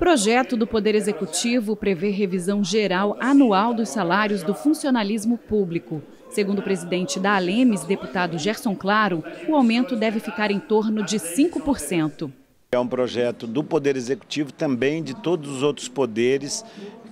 Projeto do Poder Executivo prevê revisão geral anual dos salários do funcionalismo público. Segundo o presidente da Alemes, deputado Gerson Claro, o aumento deve ficar em torno de 5%. É um projeto do Poder Executivo, também de todos os outros poderes,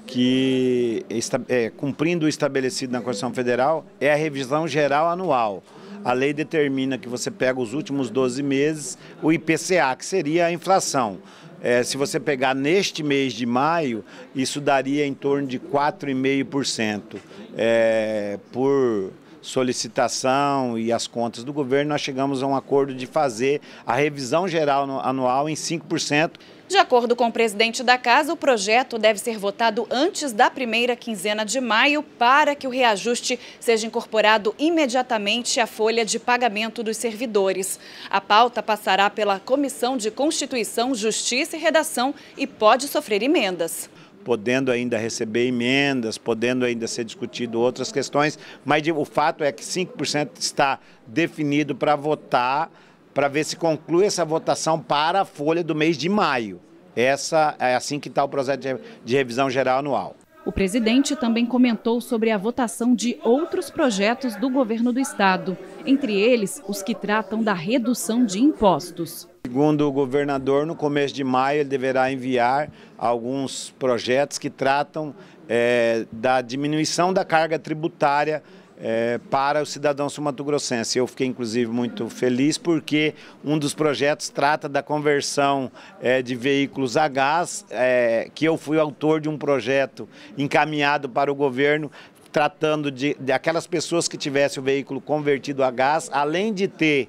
que, é, cumprindo o estabelecido na Constituição Federal, é a revisão geral anual. A lei determina que você pega os últimos 12 meses o IPCA, que seria a inflação. É, se você pegar neste mês de maio, isso daria em torno de 4,5%. É, por solicitação e as contas do governo, nós chegamos a um acordo de fazer a revisão geral anual em 5%. De acordo com o presidente da casa, o projeto deve ser votado antes da primeira quinzena de maio para que o reajuste seja incorporado imediatamente à folha de pagamento dos servidores. A pauta passará pela Comissão de Constituição, Justiça e Redação e pode sofrer emendas podendo ainda receber emendas, podendo ainda ser discutido outras questões, mas o fato é que 5% está definido para votar, para ver se conclui essa votação para a folha do mês de maio. Essa é assim que está o processo de, revisão geral anual. O presidente também comentou sobre a votação de outros projetos do governo do estado, entre eles os que tratam da redução de impostos. Segundo o governador, no começo de maio ele deverá enviar alguns projetos que tratam é, da diminuição da carga tributária é, para o cidadão sumatogrossense. Eu fiquei, inclusive, muito feliz porque um dos projetos trata da conversão é, de veículos a gás, é, que eu fui autor de um projeto encaminhado para o governo tratando de, de aquelas pessoas que tivessem o veículo convertido a gás, além de ter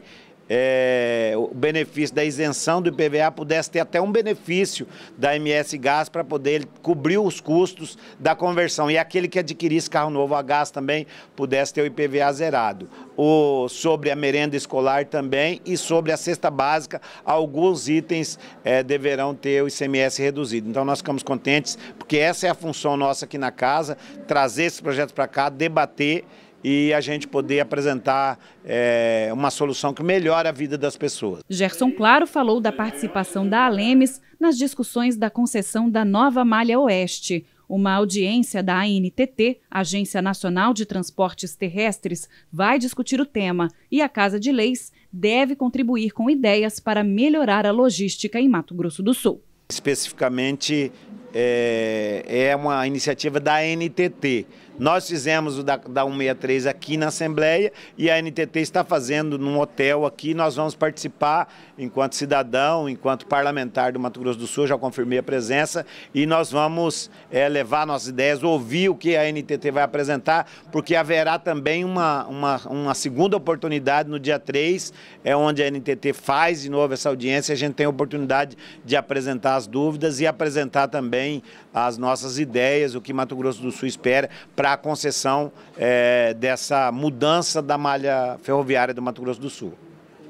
é, o benefício da isenção do IPVA pudesse ter até um benefício da MS Gás para poder cobrir os custos da conversão. E aquele que adquirisse carro novo a gás também pudesse ter o IPVA zerado. O, sobre a merenda escolar também e sobre a cesta básica, alguns itens é, deverão ter o ICMS reduzido. Então nós ficamos contentes, porque essa é a função nossa aqui na casa, trazer esse projeto para cá, debater e a gente poder apresentar é, uma solução que melhore a vida das pessoas. Gerson Claro falou da participação da Alemes nas discussões da concessão da nova Malha Oeste. Uma audiência da ANTT, Agência Nacional de Transportes Terrestres, vai discutir o tema e a Casa de Leis deve contribuir com ideias para melhorar a logística em Mato Grosso do Sul. Especificamente é, é uma iniciativa da NTT. Nós fizemos o da, da 163 aqui na Assembleia e a NTT está fazendo num hotel aqui. Nós vamos participar enquanto cidadão, enquanto parlamentar do Mato Grosso do Sul, já confirmei a presença, e nós vamos é, levar nossas ideias, ouvir o que a NTT vai apresentar, porque haverá também uma, uma, uma segunda oportunidade no dia 3, é onde a NTT faz de novo essa audiência, a gente tem a oportunidade de apresentar as dúvidas e apresentar também também as nossas ideias, o que Mato Grosso do Sul espera para a concessão é, dessa mudança da malha ferroviária do Mato Grosso do Sul.